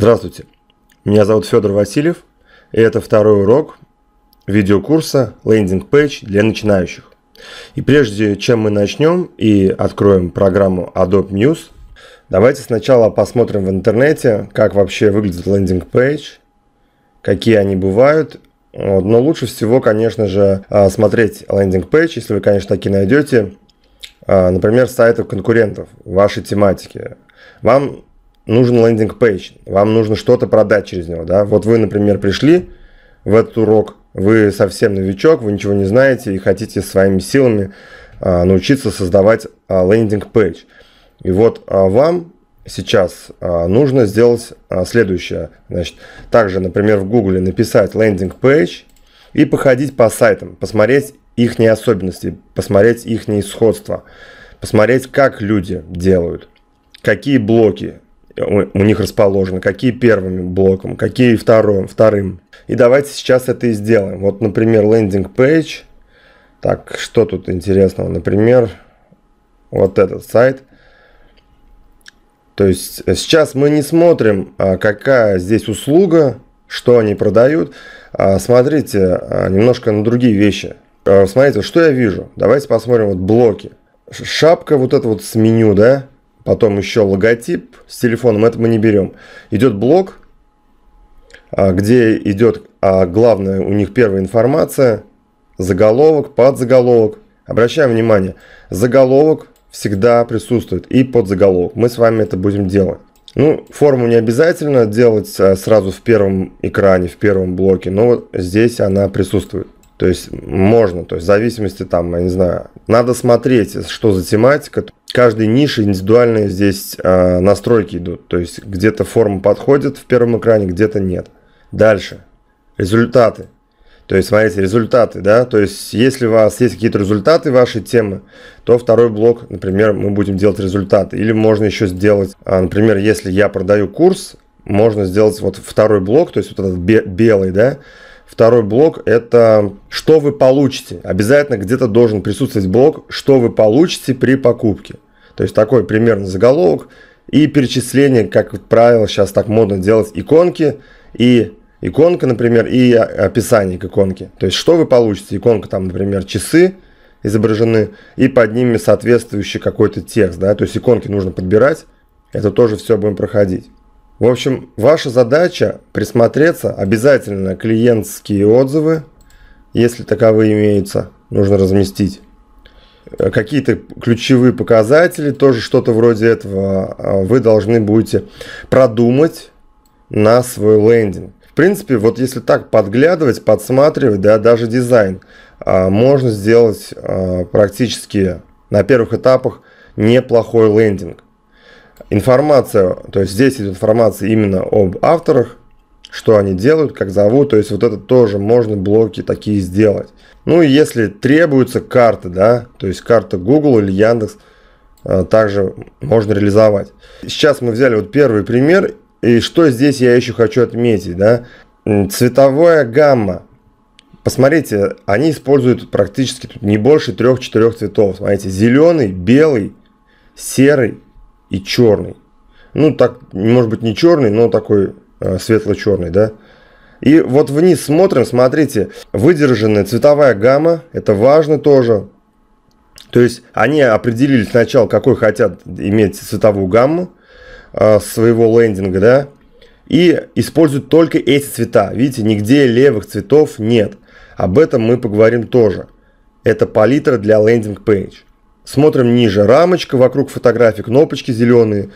Здравствуйте, меня зовут Федор Васильев, и это второй урок видеокурса «Лендинг-пейдж для начинающих». И прежде чем мы начнем и откроем программу Adobe News, давайте сначала посмотрим в интернете, как вообще выглядит лендинг-пейдж, какие они бывают но лучше всего, конечно же, а, смотреть лендинг-пейдж, если вы, конечно, такие найдете, а, например, сайтов конкурентов вашей тематики. Вам нужен лендинг-пейдж, вам нужно что-то продать через него, да. Вот вы, например, пришли в этот урок, вы совсем новичок, вы ничего не знаете и хотите своими силами а, научиться создавать а, пейдж И вот а, вам сейчас а, нужно сделать а, следующее. Значит, также, например, в Google написать лендинг-пейдж и походить по сайтам, посмотреть их особенности, посмотреть их сходства, посмотреть, как люди делают, какие блоки у, них расположены, какие первым блоком, какие вторым, вторым. И давайте сейчас это и сделаем. Вот, например, лендинг page. Так, что тут интересного? Например, вот этот сайт. То есть э, сейчас мы не смотрим, а, какая здесь услуга, что они продают. А, смотрите а, немножко на другие вещи. Смотрите, что я вижу. Давайте посмотрим вот блоки. Шапка вот эта вот с меню, да? потом еще логотип с телефоном, это мы не берем. Идет блок, а, где идет а главное у них первая информация, заголовок, подзаголовок. Обращаем внимание, заголовок всегда присутствует и подзаголовок. Мы с вами это будем делать. Ну, форму не обязательно делать а, сразу в первом экране, в первом блоке, но вот здесь она присутствует. То есть можно, то есть в зависимости там, я не знаю, надо смотреть, что за тематика. Каждой нише индивидуальные здесь э, настройки идут. То есть где-то форма подходит в первом экране, где-то нет. Дальше. Результаты. То есть, смотрите, результаты, да, то есть, если у вас есть какие-то результаты вашей темы, то второй блок, например, мы будем делать результаты. Или можно еще сделать, а, например, если я продаю курс, можно сделать вот второй блок, то есть вот этот белый, да, Второй блок – это что вы получите. Обязательно где-то должен присутствовать блок «Что вы получите при покупке». То есть такой примерно заголовок и перечисление, как правило, сейчас так модно делать иконки и иконка, например, и описание к иконке. То есть что вы получите. Иконка там, например, часы изображены и под ними соответствующий какой-то текст. Да? То есть иконки нужно подбирать. Это тоже все будем проходить. В общем, ваша задача присмотреться, обязательно клиентские отзывы, если таковые имеются, нужно разместить. Э, какие-то ключевые показатели, тоже что-то вроде этого а, вы должны будете продумать на свой лендинг. В принципе, вот если так подглядывать, подсматривать, да, даже дизайн, а, можно сделать а, практически на первых этапах неплохой лендинг информация, то есть здесь идет информация именно об авторах, что они делают, как зовут, то есть вот это тоже можно блоки такие сделать. Ну и если требуются карты, да, то есть карта Google или Яндекс, э, также можно реализовать. Сейчас мы взяли вот первый пример, и что здесь я еще хочу отметить, да, цветовая гамма. Посмотрите, они используют практически тут не больше трех-четырех цветов. Смотрите, зеленый, белый, серый, и черный. Ну, так, может быть, не черный, но такой э, светло-черный, да. И вот вниз смотрим, смотрите, выдержанная цветовая гамма, это важно тоже. То есть они определили сначала, какой хотят иметь цветовую гамму э, своего лендинга, да, и используют только эти цвета. Видите, нигде левых цветов нет. Об этом мы поговорим тоже. Это палитра для лендинг пейдж. Смотрим ниже. Рамочка, вокруг фотографии кнопочки зеленые.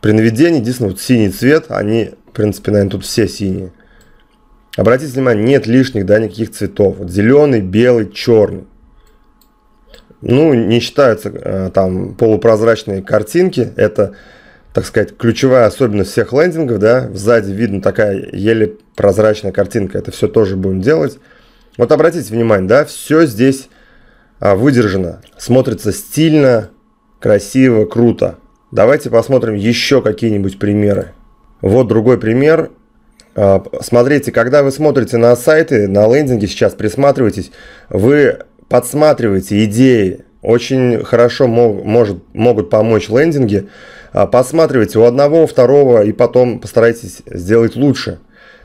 При наведении, единственное, вот синий цвет, они, в принципе, наверное, тут все синие. Обратите внимание, нет лишних, да, никаких цветов. Вот зеленый, белый, черный. Ну, не считаются э, там полупрозрачные картинки. Это, так сказать, ключевая особенность всех лендингов, да. Сзади видно такая еле прозрачная картинка. Это все тоже будем делать. Вот обратите внимание, да, все здесь а, выдержано, смотрится стильно, красиво, круто. Давайте посмотрим еще какие-нибудь примеры. Вот другой пример. А, смотрите, когда вы смотрите на сайты, на лендинги сейчас присматривайтесь, вы подсматриваете идеи. Очень хорошо мог, может, могут помочь лендинги. А, посматривайте у одного, у второго и потом постарайтесь сделать лучше.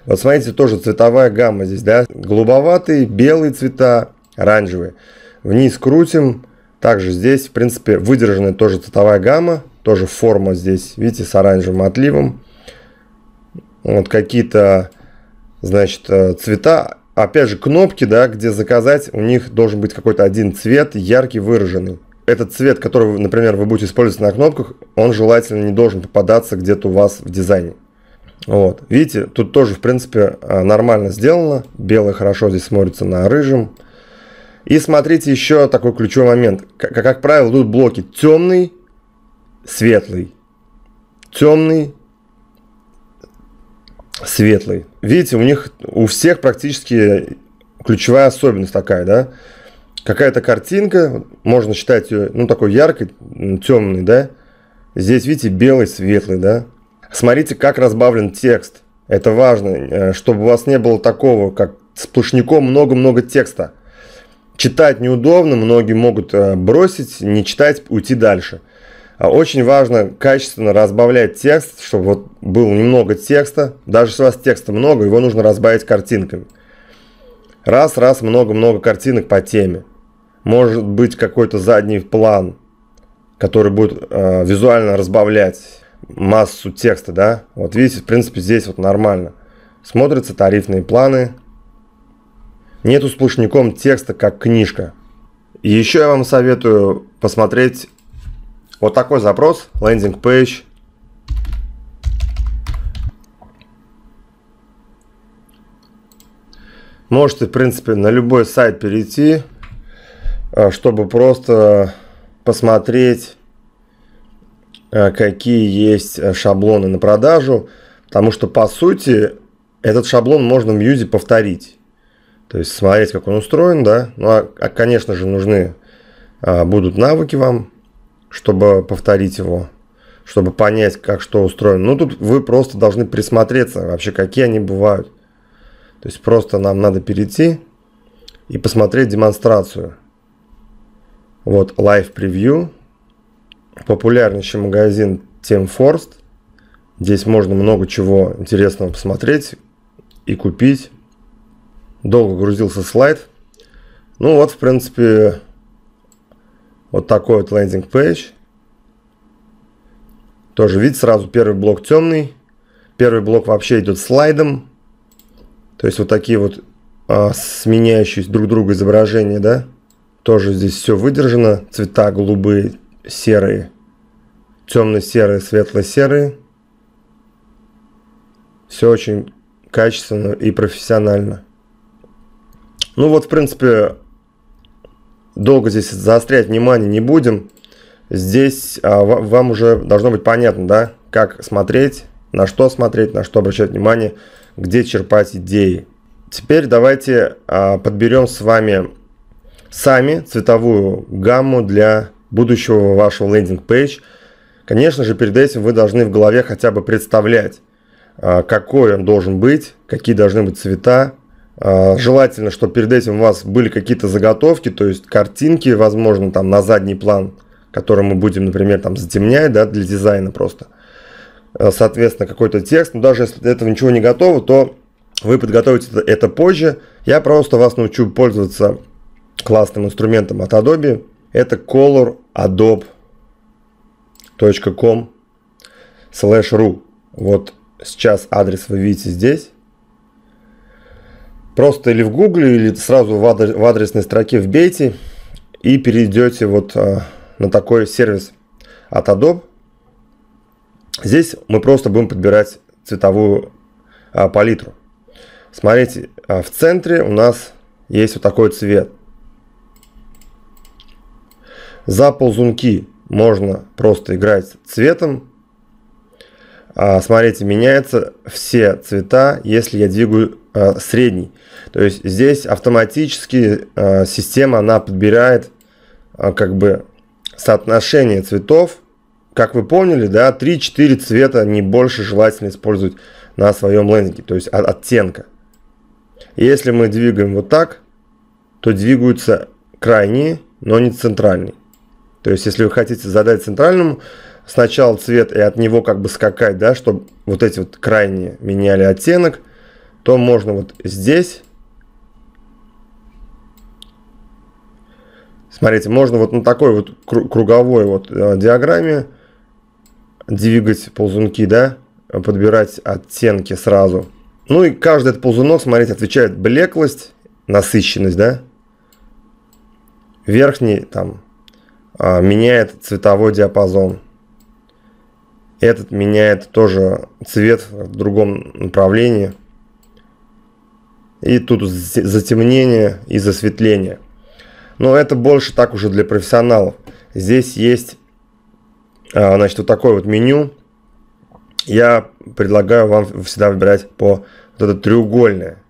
Вот смотрите, тоже цветовая гамма здесь, да? Голубоватый, белые цвета, оранжевые. Вниз крутим. Также здесь, в принципе, выдержанная тоже цветовая гамма. Тоже форма здесь, видите, с оранжевым отливом. Вот какие-то, значит, э, цвета. Опять же, кнопки, да, где заказать, у них должен быть какой-то один цвет, яркий, выраженный. Этот цвет, который, например, вы будете использовать на кнопках, он желательно не должен попадаться где-то у вас в дизайне. Вот, видите, тут тоже, в принципе, э, нормально сделано. Белое хорошо здесь смотрится на рыжем. И смотрите еще такой ключевой момент. Как, как правило, тут блоки темный, светлый. Темный, светлый. Видите, у них у всех практически ключевая особенность такая, да? Какая-то картинка, можно считать ее, ну, такой яркой, темный, да? Здесь, видите, белый, светлый, да? Смотрите, как разбавлен текст. Это важно, э, чтобы у вас не было такого, как сплошняком много-много текста. Читать неудобно, многие могут э, бросить, не читать, уйти дальше. А очень важно качественно разбавлять текст, чтобы вот было немного текста. Даже если у вас текста много, его нужно разбавить картинками. Раз, раз, много-много картинок по теме. Может быть какой-то задний план, который будет э, визуально разбавлять массу текста, да? Вот видите, в принципе, здесь вот нормально. Смотрятся тарифные планы, нету сплошняком текста, как книжка. еще я вам советую посмотреть вот такой запрос, лендинг page. Можете, в принципе, на любой сайт перейти, э, чтобы просто посмотреть, э, какие есть э, шаблоны на продажу, потому что, по сути, этот шаблон можно в Мьюзе повторить. То есть смотреть, как он устроен, да. Ну, а, а конечно же, нужны а, будут навыки вам, чтобы повторить его, чтобы понять, как что устроено. Ну, тут вы просто должны присмотреться вообще, какие они бывают. То есть просто нам надо перейти и посмотреть демонстрацию. Вот Live Preview. Популярнейший магазин Temforst. Здесь можно много чего интересного посмотреть и купить. Долго грузился слайд. Ну вот, в принципе, вот такой вот лендинг пейдж. Тоже, вид сразу первый блок темный. Первый блок вообще идет слайдом. То есть вот такие вот а, сменяющие друг друга изображения, да. Тоже здесь все выдержано. Цвета голубые, серые, темно-серые, светло-серые. Все очень качественно и профессионально. Ну вот, в принципе, долго здесь заострять внимание не будем. Здесь а, вам уже должно быть понятно, да, как смотреть, на что смотреть, на что обращать внимание, где черпать идеи. Теперь давайте а, подберем с вами сами цветовую гамму для будущего вашего лендинг-пейдж. Конечно же, перед этим вы должны в голове хотя бы представлять, а, какой он должен быть, какие должны быть цвета, а, желательно, чтобы перед этим у вас были какие-то заготовки, то есть картинки, возможно, там на задний план, который мы будем, например, там затемнять, да, для дизайна просто. А, соответственно, какой-то текст, но даже если для этого ничего не готово, то вы подготовите это, позже. Я просто вас научу пользоваться классным инструментом от Adobe. Это coloradobe.com slash.ru. Вот сейчас адрес вы видите здесь. Просто или в гугле, или сразу в, адресной строке вбейте и перейдете вот а, на такой сервис от Adobe. Здесь мы просто будем подбирать цветовую а, палитру. Смотрите, а, в центре у нас есть вот такой цвет. За ползунки можно просто играть цветом, а, смотрите, меняются все цвета, если я двигаю а, средний. То есть здесь автоматически а, система, она подбирает как бы соотношение цветов. Как вы поняли, да, 3-4 цвета не больше желательно использовать на своем лендинге, то есть оттенка. Если мы двигаем вот так, то двигаются крайние, но не центральные. То есть, если вы хотите задать центральному сначала цвет и от него как бы скакать, да, чтобы вот эти вот крайние меняли оттенок, то можно вот здесь. Смотрите, можно вот на такой вот круговой вот э, диаграмме двигать ползунки, да, подбирать оттенки сразу. Ну и каждый этот ползунок, смотрите, отвечает блеклость, насыщенность, да. Верхний там а, меняет цветовой диапазон. Этот меняет тоже цвет в другом направлении. И тут затемнение и засветление. Но это больше так уже для профессионалов. Здесь есть, а, значит, вот такое вот меню. Я предлагаю вам всегда выбирать по вот это треугольное.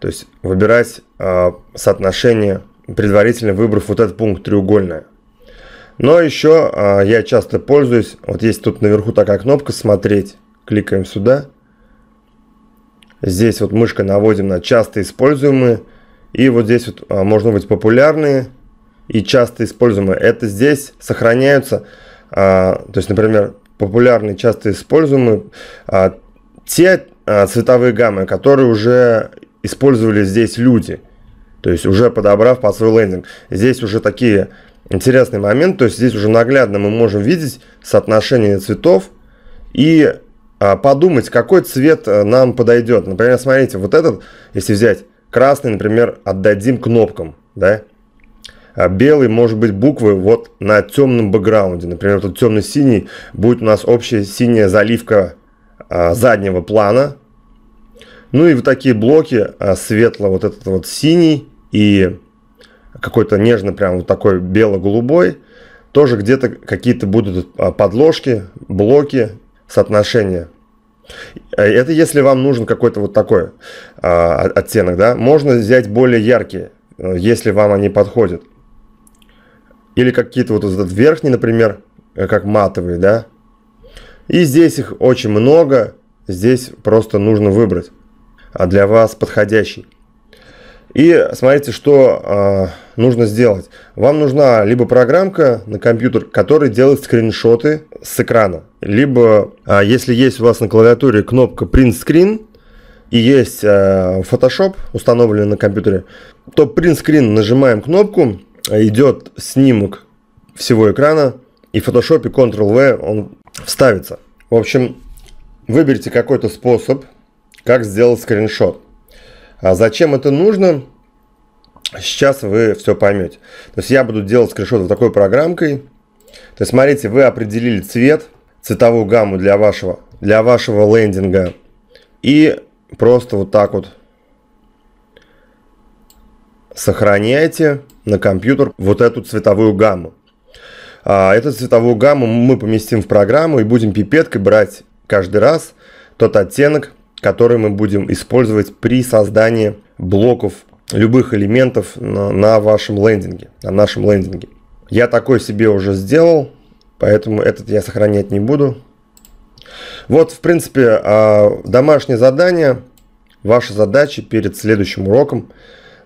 То есть выбирать а, соотношение, предварительно выбрав вот этот пункт треугольное. Но еще а, я часто пользуюсь, вот есть тут наверху такая кнопка «Смотреть». Кликаем сюда. Здесь вот мышкой наводим на часто используемые. И вот здесь вот а, можно быть популярные и часто используемые. Это здесь сохраняются, а, то есть, например, популярные, часто используемые а, те а, цветовые гаммы, которые уже использовали здесь люди. То есть уже подобрав под свой лендинг. Здесь уже такие интересный момент. То есть здесь уже наглядно мы можем видеть соотношение цветов и а, подумать, какой цвет э, нам подойдет. Например, смотрите, вот этот, если взять красный, например, отдадим кнопкам, да? А белый может быть буквы вот на темном бэкграунде. Например, тут темно-синий будет у нас общая синяя заливка а, заднего плана. Ну и вот такие блоки а, светло вот этот вот синий и какой-то нежно прям вот такой бело-голубой, тоже где-то какие-то будут а, подложки, блоки, соотношения. А это если вам нужен какой-то вот такой а, оттенок, да. Можно взять более яркие, э, если вам они подходят. Или какие-то вот этот верхний, например, э, как матовые, да. И здесь их очень много, здесь просто нужно выбрать а для вас подходящий. И смотрите, что э, нужно сделать. Вам нужна либо программка на компьютер, которая делает скриншоты с экрана, либо, э, если есть у вас на клавиатуре кнопка Print Screen и есть э, Photoshop установленный на компьютере, то Print Screen нажимаем кнопку, идет снимок всего экрана, и в Photoshop Ctrl-V он вставится. В общем, выберите какой-то способ, как сделать скриншот. А зачем это нужно? Сейчас вы все поймете. То есть я буду делать скриншот вот такой программкой. То есть смотрите, вы определили цвет, цветовую гамму для вашего, для вашего лендинга. И просто вот так вот сохраняете на компьютер вот эту цветовую гамму. А, эту цветовую гамму мы поместим в программу и будем пипеткой брать каждый раз тот оттенок, который мы будем использовать при создании блоков любых элементов на, на вашем лендинге, на нашем лендинге. Я такой себе уже сделал, поэтому этот я сохранять не буду. Вот, в принципе, а, домашнее задание, ваша задача перед следующим уроком,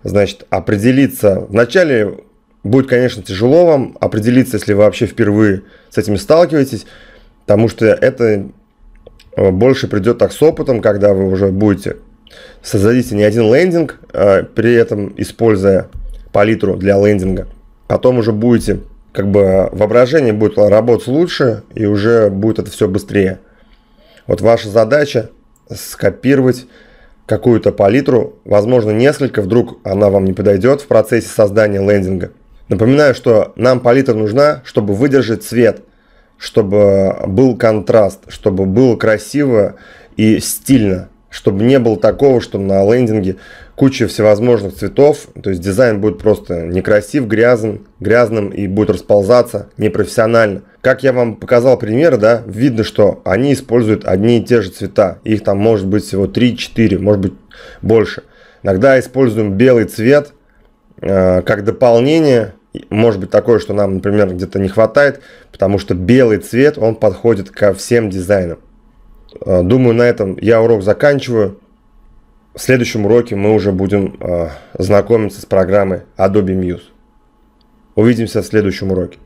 значит, определиться. Вначале будет, конечно, тяжело вам определиться, если вы вообще впервые с этим сталкиваетесь, потому что это Э, больше придет так с опытом, когда вы уже будете создадите не один лендинг, э, при этом используя палитру для лендинга. Потом уже будете, как бы воображение будет работать лучше, и уже будет это все быстрее. Вот ваша задача скопировать какую-то палитру, возможно несколько, вдруг она вам не подойдет в процессе создания лендинга. Напоминаю, что нам палитра нужна, чтобы выдержать цвет – чтобы был контраст, чтобы было красиво и стильно, чтобы не было такого, что на лендинге куча всевозможных цветов, то есть дизайн будет просто некрасив, грязным, грязным и будет расползаться непрофессионально. Как я вам показал пример, да, видно, что они используют одни и те же цвета, их там может быть всего 3-4, может быть больше. Иногда используем белый цвет э, как дополнение может быть такое, что нам, например, где-то не хватает, потому что белый цвет, он подходит ко всем дизайнам. Э, думаю, на этом я урок заканчиваю. В следующем уроке мы уже будем э, знакомиться с программой Adobe Muse. Увидимся в следующем уроке.